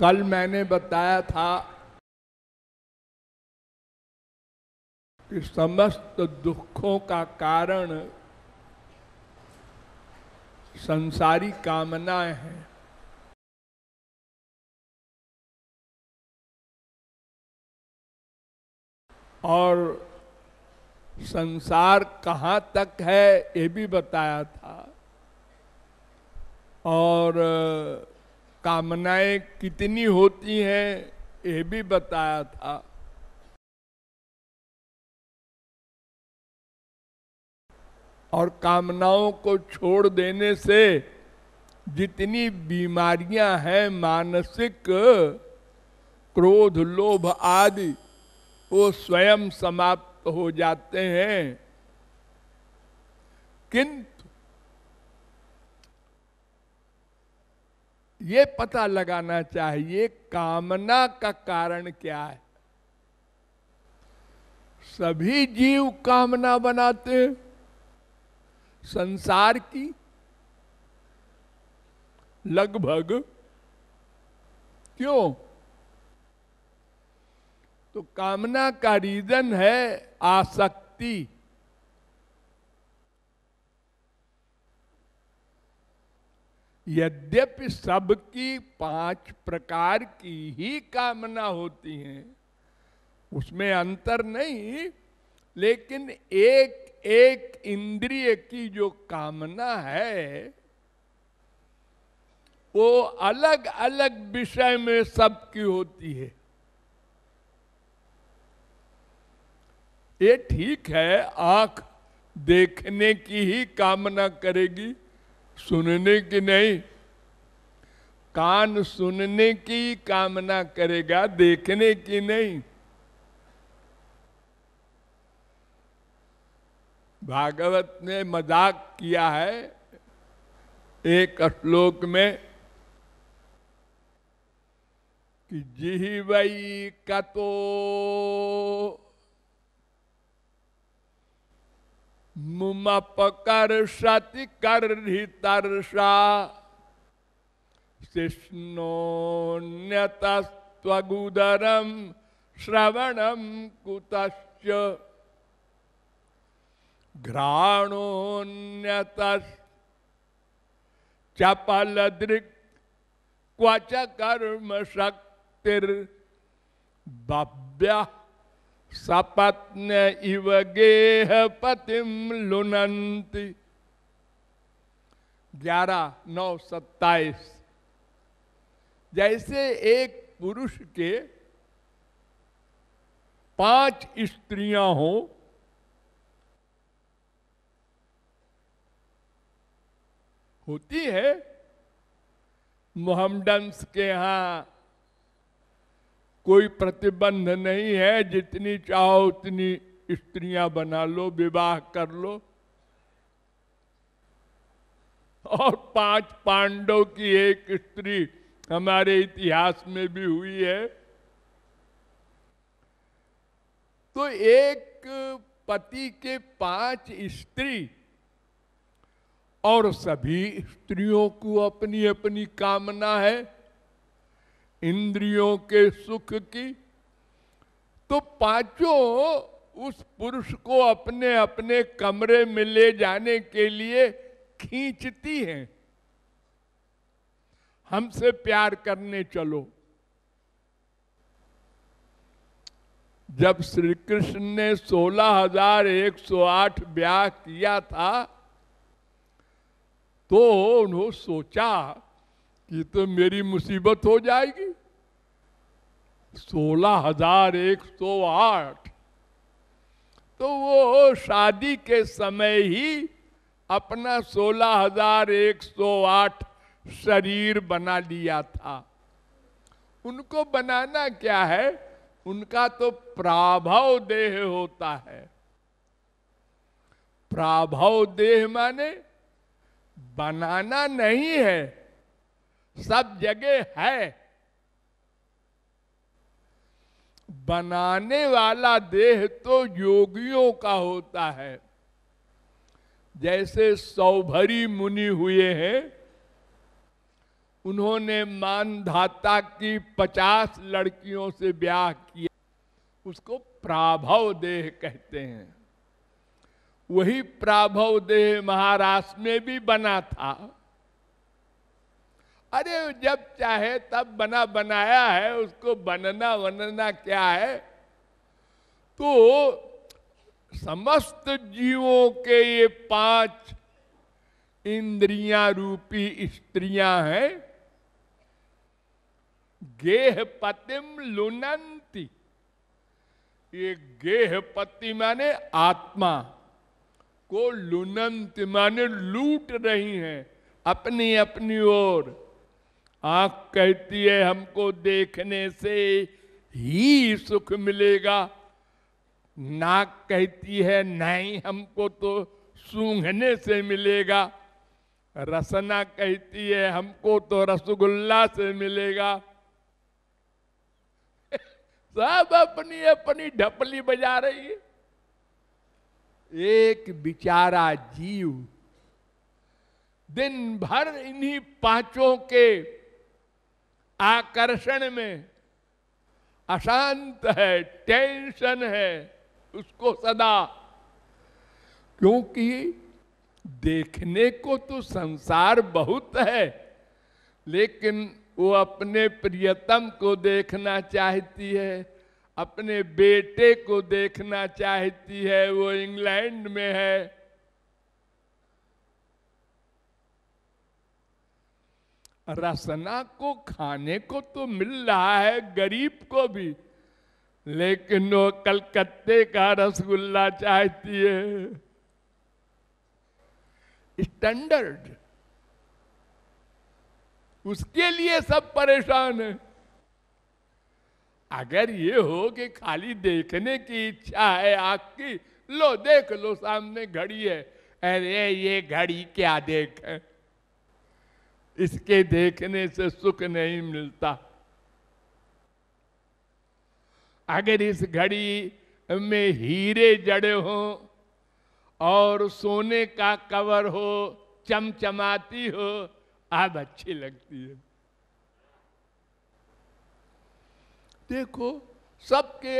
कल मैंने बताया था कि समस्त दुखों का कारण संसारी कामनाएं हैं और संसार कहाँ तक है ये भी बताया था और कामनाएं कितनी होती हैं ये भी बताया था और कामनाओं को छोड़ देने से जितनी बीमारियां हैं मानसिक क्रोध लोभ आदि वो स्वयं समाप्त हो जाते हैं किंतु ये पता लगाना चाहिए कामना का कारण क्या है सभी जीव कामना बनाते हैं संसार की लगभग क्यों तो कामना का रीजन है आसक्ति यद्यपि सबकी पांच प्रकार की ही कामना होती है उसमें अंतर नहीं लेकिन एक एक इंद्रिय की जो कामना है वो अलग अलग विषय में सबकी होती है ये ठीक है आंख देखने की ही कामना करेगी सुनने की नहीं कान सुनने की कामना करेगा देखने की नहीं भागवत ने मजाक किया है एक श्लोक में कि जिही वही कतो मुमपकर सति कर तरसा शिष्णोन्यतस्वगुदरम श्रवणम कुतश्च घ्राणोन्यत चपलदृक् क्वच कर्म शक्तिर्भव्यः सपत्न इव गेह पतिम लुनंती ग्यारह नौ सत्ताईस जैसे एक पुरुष के पांच स्त्रियां हो होती है मोहम्मडंस के यहां कोई प्रतिबंध नहीं है जितनी चाहो उतनी स्त्रियां बना लो विवाह कर लो और पांच पांडव की एक स्त्री हमारे इतिहास में भी हुई है तो एक पति के पांच स्त्री और सभी स्त्रियों को अपनी अपनी कामना है इंद्रियों के सुख की तो पांचों उस पुरुष को अपने अपने कमरे में ले जाने के लिए खींचती हैं हमसे प्यार करने चलो जब श्री कृष्ण ने 16,108 ब्याह किया था तो उन्होंने सोचा ये तो मेरी मुसीबत हो जाएगी सोलह हजार एक सौ आठ तो वो शादी के समय ही अपना सोलह हजार एक सौ आठ शरीर बना लिया था उनको बनाना क्या है उनका तो प्राभव देह होता है प्राभव देह माने बनाना नहीं है सब जगह है बनाने वाला देह तो योगियों का होता है जैसे सौभरी मुनि हुए हैं उन्होंने मानधाता की पचास लड़कियों से ब्याह किया उसको प्राभव देह कहते हैं वही प्राभव देह महाराष्ट्र में भी बना था अरे जब चाहे तब बना बनाया है उसको बनना वनना क्या है तो समस्त जीवों के ये पांच इंद्रिया रूपी स्त्रियां हैं गेह पतिम लुनंती ये गेह पति माने आत्मा को लुनंत माने लूट रही हैं अपनी अपनी ओर आंख कहती है हमको देखने से ही सुख मिलेगा नाक कहती है नहीं हमको तो सूंघने से मिलेगा रसना कहती है हमको तो रसगुल्ला से मिलेगा सब अपनी अपनी ढपली बजा रही है एक बिचारा जीव दिन भर इन्हीं पांचों के आकर्षण में अशांत है टेंशन है उसको सदा क्योंकि देखने को तो संसार बहुत है लेकिन वो अपने प्रियतम को देखना चाहती है अपने बेटे को देखना चाहती है वो इंग्लैंड में है रसना को खाने को तो मिल रहा है गरीब को भी लेकिन वो कलकत्ते का रसगुल्ला चाहती है स्टैंडर्ड उसके लिए सब परेशान है अगर ये हो कि खाली देखने की इच्छा है आपकी लो देख लो सामने घड़ी है अरे ये घड़ी क्या देख है इसके देखने से सुख नहीं मिलता अगर इस घड़ी में हीरे जड़े हो और सोने का कवर हो चमचमाती हो अब अच्छी लगती है देखो सबके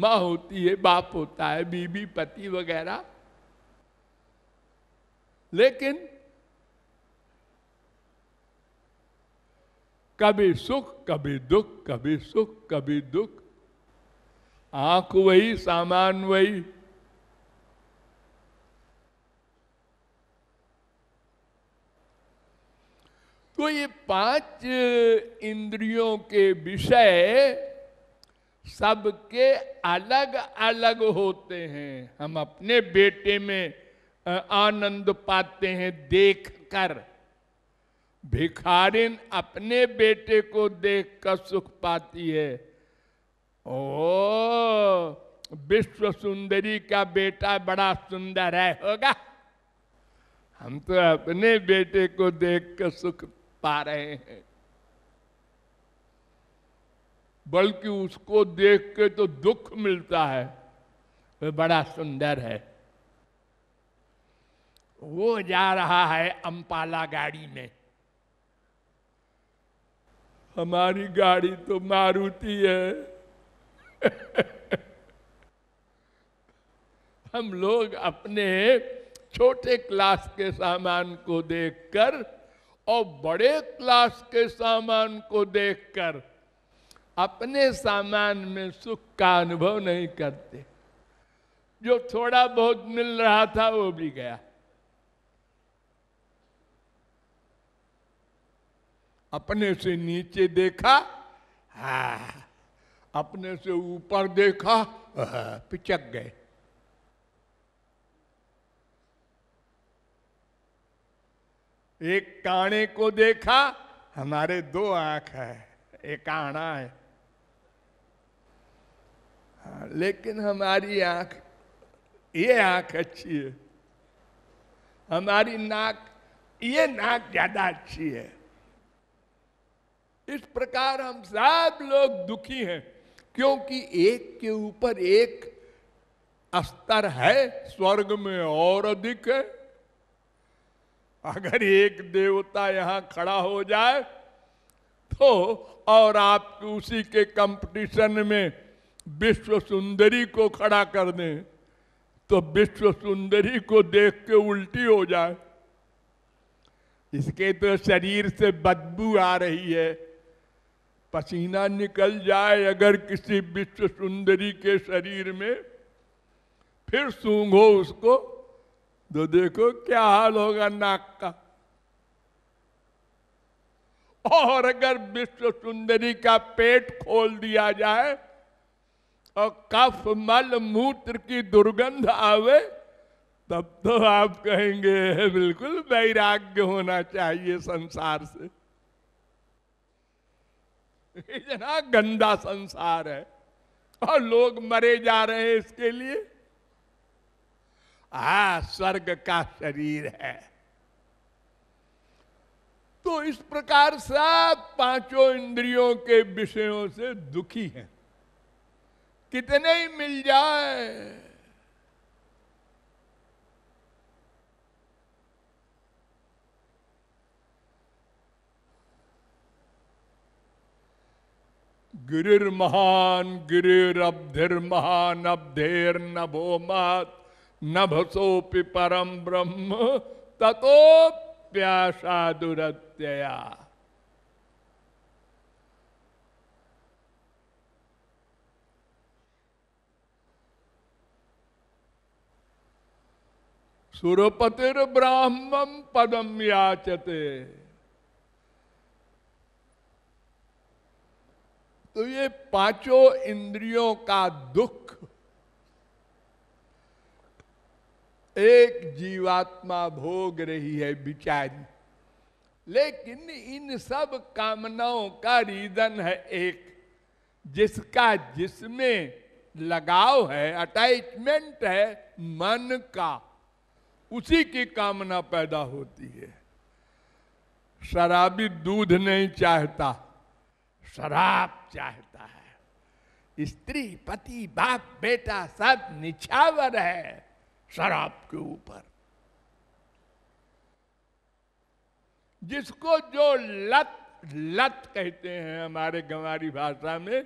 माँ होती है बाप होता है बीबी पति वगैरह लेकिन कभी सुख कभी दुख कभी सुख कभी दुख आंख वही सामान वही तो ये पांच इंद्रियों के विषय सबके अलग अलग होते हैं हम अपने बेटे में आनंद पाते हैं देख कर भिखारिन अपने बेटे को देख कर सुख पाती है ओ विश्व सुंदरी का बेटा बड़ा सुंदर है होगा हम तो अपने बेटे को देख कर सुख पा रहे हैं बल्कि उसको देख के तो दुख मिलता है वह बड़ा सुंदर है वो जा रहा है अंपाला गाड़ी में हमारी गाड़ी तो मारुति है हम लोग अपने छोटे क्लास के सामान को देखकर और बड़े क्लास के सामान को देखकर अपने सामान में सुख का अनुभव नहीं करते जो थोड़ा बहुत मिल रहा था वो भी गया अपने से नीचे देखा हा अपने से ऊपर देखा पिचक गए एक काणे को देखा हमारे दो आंख है एक आना है लेकिन हमारी आंख ये आंख अच्छी है हमारी नाक ये नाक ज्यादा अच्छी है इस प्रकार हम सब लोग दुखी हैं क्योंकि एक के ऊपर एक स्तर है स्वर्ग में और अधिक है अगर एक देवता यहां खड़ा हो जाए तो और आप उसी के कंपटीशन में विश्व सुंदरी को खड़ा कर दें तो विश्व सुंदरी को देख के उल्टी हो जाए इसके तो शरीर से बदबू आ रही है पसीना निकल जाए अगर किसी विश्व सुंदरी के शरीर में फिर सूंघो उसको तो देखो क्या हाल होगा नाक का और अगर विश्व सुंदरी का पेट खोल दिया जाए और कफ मल मूत्र की दुर्गंध आवे तब तो आप कहेंगे बिल्कुल वैराग्य होना चाहिए संसार से इतना गंदा संसार है और लोग मरे जा रहे हैं इसके लिए हा स्वर्ग का शरीर है तो इस प्रकार सब पांचों इंद्रियों के विषयों से दुखी हैं कितने ही मिल जाए महान गिरिर्महान गिरिरब्धिर्महान अब्धेर्नभो मत नभसोपि परम ब्रह्म ततो प्यासा दुरत्यया सुरपतिर ब्राह्मम पदम याचते तो ये पांचों इंद्रियों का दुख एक जीवात्मा भोग रही है बिचारी लेकिन इन सब कामनाओं का रीजन है एक जिसका जिसमें लगाव है अटैचमेंट है मन का उसी की कामना पैदा होती है शराबी दूध नहीं चाहता शराब चाहता है स्त्री पति बाप बेटा सब निछावर है शराब के ऊपर जिसको जो लत लत कहते हैं हमारे गंवारी भाषा में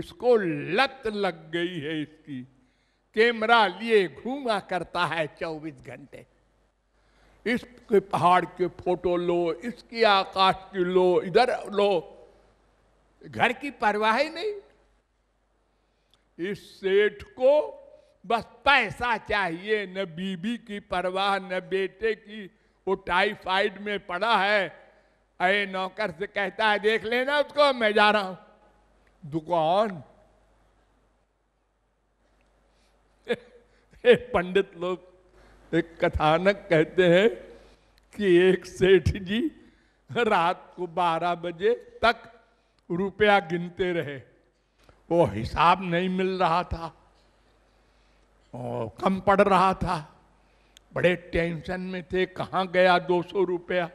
इसको लत लग गई है इसकी कैमरा लिए घूमा करता है चौबीस घंटे इसके पहाड़ के फोटो लो इसकी आकाश की लो इधर लो घर की परवाह ही नहीं इस सेठ को बस पैसा चाहिए न बीबी की परवाह न बेटे की वो टाइफाइड में पड़ा है अरे नौकर से कहता है देख लेना उसको मैं जा रहा हूं दुकान पंडित लोग एक कथानक कहते हैं कि एक सेठ जी रात को 12 बजे तक रुपया गिनते रहे वो हिसाब नहीं मिल रहा था ओ, कम पड़ रहा था बड़े टेंशन में थे कहाँ गया दो सौ रुपया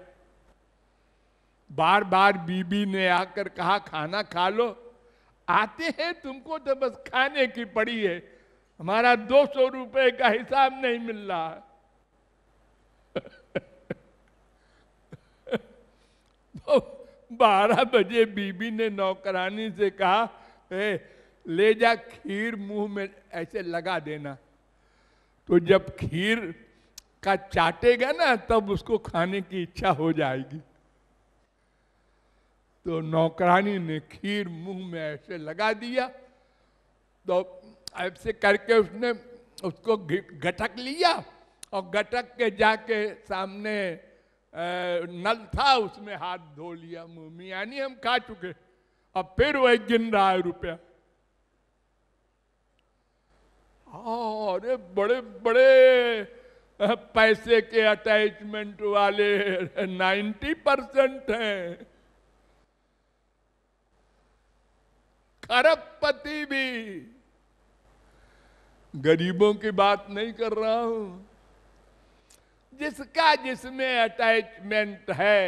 बार बार बीबी ने आकर कहा खाना खा लो आते हैं तुमको तो बस खाने की पड़ी है हमारा दो सौ रुपये का हिसाब नहीं मिल रहा है तो बारह बजे बीबी ने नौकरानी से कहा ए, ले जा खीर मुंह में ऐसे लगा देना तो जब खीर का चाटेगा ना तब उसको खाने की इच्छा हो जाएगी तो नौकरानी ने खीर मुंह में ऐसे लगा दिया तो ऐसे करके उसने उसको घटक लिया और घटक के जाके सामने नल था उसमें हाथ धो लिया मम्मी यानी हम खा चुके अब फिर वही गिन रहा है रुपया अरे बड़े बड़े पैसे के अटैचमेंट वाले नाइन्टी परसेंट हैं खरबपति भी गरीबों की बात नहीं कर रहा हूं जिसका जिसमें अटैचमेंट है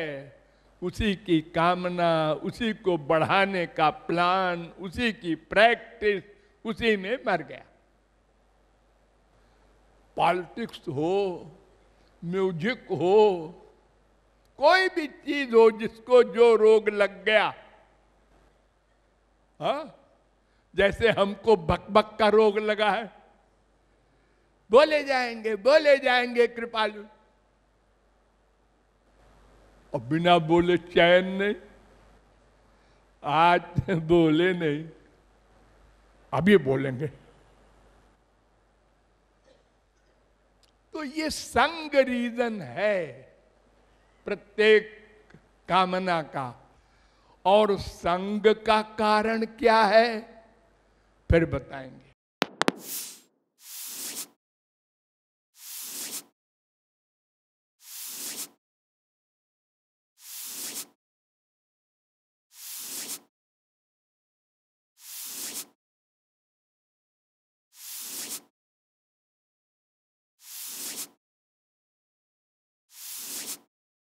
उसी की कामना उसी को बढ़ाने का प्लान उसी की प्रैक्टिस उसी में मर गया पॉलिटिक्स हो म्यूजिक हो कोई भी चीज हो जिसको जो रोग लग गया हा? जैसे हमको बकबक का रोग लगा है बोले जाएंगे बोले जाएंगे कृपालु और बिना बोले चैन नहीं आज बोले नहीं अभी बोलेंगे तो ये संग रीजन है प्रत्येक कामना का और संग का कारण क्या है फिर बताएंगे